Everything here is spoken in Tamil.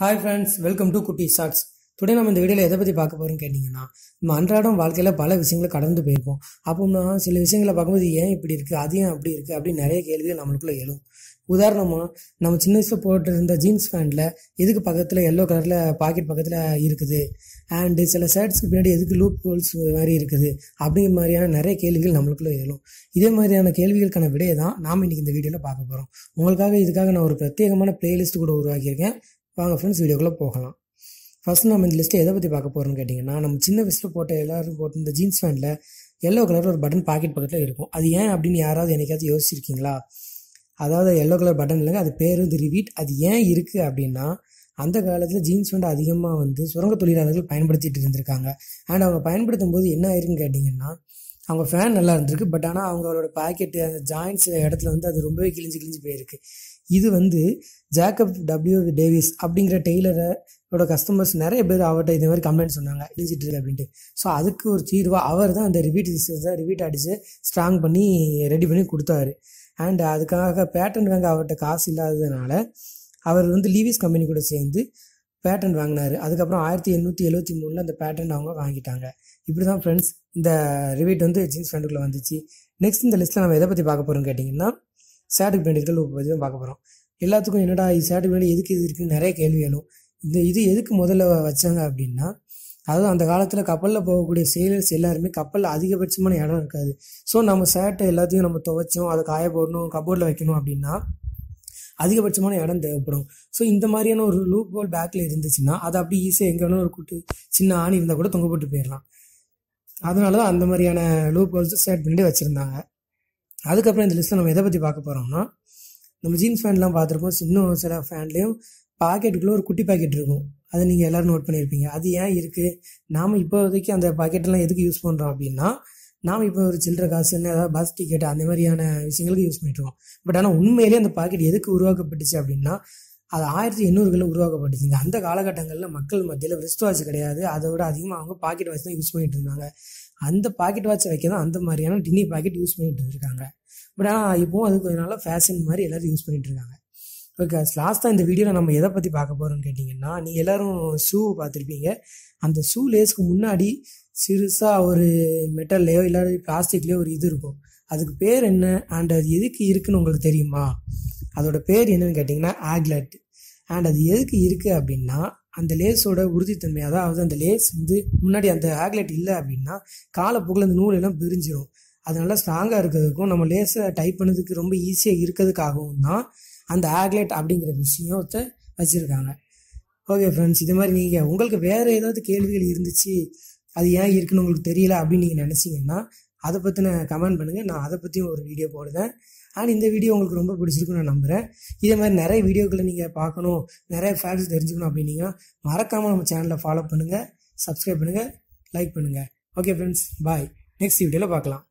ஹாய் ஃப்ரெண்ட்ஸ் வெல்கம் டு குட்டி ஷார்ட்ஸ் டுடே நம்ம இந்த வீடியோவில் எதை பற்றி பார்க்க போகிறோம்னு கேட்டிங்கன்னா நம்ம அன்றாடம் வாழ்க்கையில் பல விஷயங்களை கடந்து போயிருப்போம் அப்போனா சில விஷயங்களை பார்க்கும்போது ஏன் இப்படி இருக்குது அது ஏன் அப்படி இருக்குது அப்படின்னு நிறைய கேள்விகள் நம்மளுக்குள்ளே எழும் உதாரணமாக நம்ம சின்ன வயசில் போட்டிருந்த ஜீன்ஸ் பேண்ட்டில் எதுக்கு பக்கத்தில் எல்லோ கலரில் பாக்கெட் பக்கத்தில் இருக்குது அண்டு சில ஷர்ட்ஸ்க்கு பின்னாடி எதுக்கு லூப் ஹோல்ஸ் மாதிரி இருக்குது அப்படிங்கிற மாதிரியான நிறைய கேள்விகள் நம்மளுக்குள்ளே எழும் இதே மாதிரியான கேள்விகளுக்கான விடையை தான் நாம் இன்றைக்கி இந்த வீடியோவில் பார்க்க போகிறோம் உங்களுக்காக இதுக்காக நான் ஒரு பிரத்யேகமான பிளேலிஸ்ட் கூட உருவாக்கியிருக்கேன் வாங்க ஃப்ரெண்ட்ஸ் வீடியோக்குள்ளே போகலாம் ஃபஸ்ட் நம்ம இந்த லிஸ்ட்டை எதை பற்றி பார்க்க போகிறோம்னு கேட்டிங்கன்னா நம்ம சின்ன வயசில் போட்ட எல்லோரும் இந்த ஜீன்ஸ் பேண்ட்டில் எல்லோ கலர் ஒரு பட்டன் பாக்கெட் பக்கத்தில் இருக்கும் அது ஏன் அப்படின்னு யாராவது எனக்காச்சும் யோசிச்சிருக்கீங்களா அதாவது எல்லோ கலர் பட்டன் இல்லைங்க அது பேர் வந்து ரிவீட் அது ஏன் இருக்குது அப்படின்னா அந்த காலத்தில் ஜீன்ஸ் பேண்ட் அதிகமாக வந்து சுரங்க தொழிலாளர்கள் பயன்படுத்திட்டு இருந்திருக்காங்க அண்ட் அவங்க பயன்படுத்தும் போது என்ன ஆயிருக்குன்னு கேட்டிங்கன்னா அவங்க ஃபேன் நல்லா இருந்திருக்கு பட் ஆனால் அவங்களோட பாக்கெட்டு அந்த ஜாயின்ஸ் இடத்துல வந்து அது ரொம்பவே கிழிஞ்சு கிழிஞ்சு போயிருக்கு இது வந்து ஜேக்கப் டபிள்யூ டேவிஸ் அப்படிங்கிற டெய்லரோட கஸ்டமர்ஸ் நிறைய பேர் அவர்கிட்ட இதே மாதிரி கம்ப்ளைண்ட் சொன்னாங்க இழிஞ்சிட்டு இருக்கு அப்படின்ட்டு ஸோ அதுக்கு ஒரு தீர்வாக அவர் தான் அந்த ரிவீட் தான் ரிவீட் அடித்து ஸ்ட்ராங் பண்ணி ரெடி பண்ணி கொடுத்தாரு அண்ட் அதுக்காக பேட்டன் வாங்க அவர்கிட்ட காசு இல்லாததுனால அவர் வந்து லீவிஸ் கம்பெனி கூட சேர்ந்து பேட்டன் வாங்கினார் அதுக்கப்புறம் ஆயிரத்தி எண்ணூற்றி எழுபத்தி மூணில் அந்த பேட்டன் அவங்க வாங்கிட்டாங்க இப்படி தான் ஃப்ரெண்ட்ஸ் இந்த ரிவீட் வந்து ஜீன்ஸ் ஃப்ரெண்டுக்குள்ளே வந்துச்சு நெக்ஸ்ட் இந்த லிஸ்ட்டில் நம்ம எதை பற்றி பார்க்க போகிறோம் கேட்டிங்கன்னா ஸ்டாட்டிக் பிளேண்டுகள் பற்றி தான் பார்க்க போகிறோம் எல்லாத்துக்கும் என்னடா இது ஸ்டாட்டிக் எதுக்கு இது இருக்குன்னு நிறைய கேள்வி எழும் இந்த இது எதுக்கு முதல்ல வச்சாங்க அப்படின்னா அதாவது அந்த காலத்தில் கப்பலில் போகக்கூடிய செயலர்ஸ் எல்லாருமே கப்பலில் அதிகபட்சமான இடம் இருக்காது ஸோ நம்ம சேட்டை எல்லாத்தையும் நம்ம துவைச்சோம் அதை காய போடணும் கபோர்டில் வைக்கணும் அப்படின்னா அதிகபட்சமான இடம் தேவைப்படும் ஸோ இந்த மாதிரியான ஒரு லூப் ஹோல் பேக்கில் இருந்துச்சுன்னா அதை அப்படி ஈஸியாக எங்கே வேணாலும் ஒரு கூட்டு சின்ன ஆணி இருந்தால் கூட தொங்க போட்டு போயிடலாம் அதனால தான் அந்த மாதிரியான லூப் ஹோல்ஸும் சேட் பண்ணி வச்சுருந்தாங்க அதுக்கப்புறம் இந்த லிஸ்ட்டில் நம்ம எதை பற்றி பார்க்க போகிறோம்னா நம்ம ஜீன்ஸ் ஃபேன்லாம் பார்த்துருப்போம் ஒரு சில ஃபேன்லேயும் பாக்கெட்டுக்குள்ளே ஒரு குட்டி பாக்கெட் இருக்கும் அதை நீங்கள் எல்லோரும் நோட் பண்ணியிருப்பீங்க அது ஏன் இருக்குது நாம் இப்போதைக்கு அந்த பாக்கெட்டெல்லாம் எதுக்கு யூஸ் பண்ணுறோம் அப்படின்னா நாம் இப்போ ஒரு சில்லற காசுன்னு அதாவது பஸ் டிக்கெட் அந்த மாதிரியான விஷயங்களுக்கு யூஸ் இருக்கோம் பட் ஆனால் உண்மையிலேயே அந்த பாக்கெட் எதுக்கு உருவாக்கப்பட்டுச்சு அப்படின்னா அது ஆயிரத்தி எண்ணூறுகளில் உருவாக்கப்பட்டுச்சு இந்த அந்த காலகட்டங்களில் மக்கள் மத்தியில் ரிஸ்ட் வாட்ச் கிடையாது அதை விட அதிகமாக அவங்க பாக்கெட் வாட்ச் தான் யூஸ் பண்ணிட்டு இருந்தாங்க அந்த பாக்கெட் வாட்சை வைக்க தான் அந்த மாதிரியான டின்னி பாக்கெட் யூஸ் பண்ணிட்டு இருக்காங்க பட் ஆனால் இப்போ அது கொஞ்சம் நல்லா ஃபேஷன் மாதிரி எல்லோரும் யூஸ் பண்ணிகிட்டு இருக்காங்க ஓகே லாஸ்ட்டாக இந்த வீடியோவில் நம்ம எதை பற்றி பார்க்க போகிறோம்னு கேட்டிங்கன்னா நீ எல்லோரும் ஷூ பார்த்துருப்பீங்க அந்த ஷூ லேஸ்க்கு முன்னாடி சிறுசாக ஒரு மெட்டல்லையோ இல்லை பிளாஸ்டிக்லேயோ ஒரு இது இருக்கும் அதுக்கு பேர் என்ன அண்ட் அது எதுக்கு இருக்குன்னு உங்களுக்கு தெரியுமா அதோட பேர் என்னன்னு கேட்டிங்கன்னா ஆக்லட் அண்ட் அது எதுக்கு இருக்குது அப்படின்னா அந்த லேஸோட உறுதித்தன்மை அதாவது அந்த லேஸ் வந்து முன்னாடி அந்த ஆக்லெட் இல்லை அப்படின்னா காலப்போக்கில் அந்த நூலெல்லாம் பிரிஞ்சிடும் அது நல்லா ஸ்ட்ராங்காக இருக்கிறதுக்கும் நம்ம லேஸை டைப் பண்ணதுக்கு ரொம்ப ஈஸியாக இருக்கிறதுக்காகவும் தான் அந்த ஆக்லேட் அப்படிங்கிற விஷயத்தை வச்சுருக்காங்க ஓகே ஃப்ரெண்ட்ஸ் இது மாதிரி நீங்கள் உங்களுக்கு வேறு ஏதாவது கேள்விகள் இருந்துச்சு அது ஏன் இருக்குன்னு உங்களுக்கு தெரியல அப்படின்னு நீங்கள் நினச்சிங்கன்னா அதை பற்றின கமெண்ட் பண்ணுங்கள் நான் அதை பற்றியும் ஒரு வீடியோ போடுவேன் ஆனால் இந்த வீடியோ உங்களுக்கு ரொம்ப பிடிச்சிருக்குன்னு நான் நம்புகிறேன் இதே மாதிரி நிறைய வீடியோக்களை நீங்கள் பார்க்கணும் நிறைய ஃபேக்ட்ஸ் தெரிஞ்சுக்கணும் அப்படின்னீங்கன்னா மறக்காமல் நம்ம சேனலை ஃபாலோ பண்ணுங்கள் சப்ஸ்கிரைப் பண்ணுங்கள் லைக் பண்ணுங்கள் ஓகே ஃப்ரெண்ட்ஸ் பாய் நெக்ஸ்ட் வீடியோவில் பார்க்கலாம்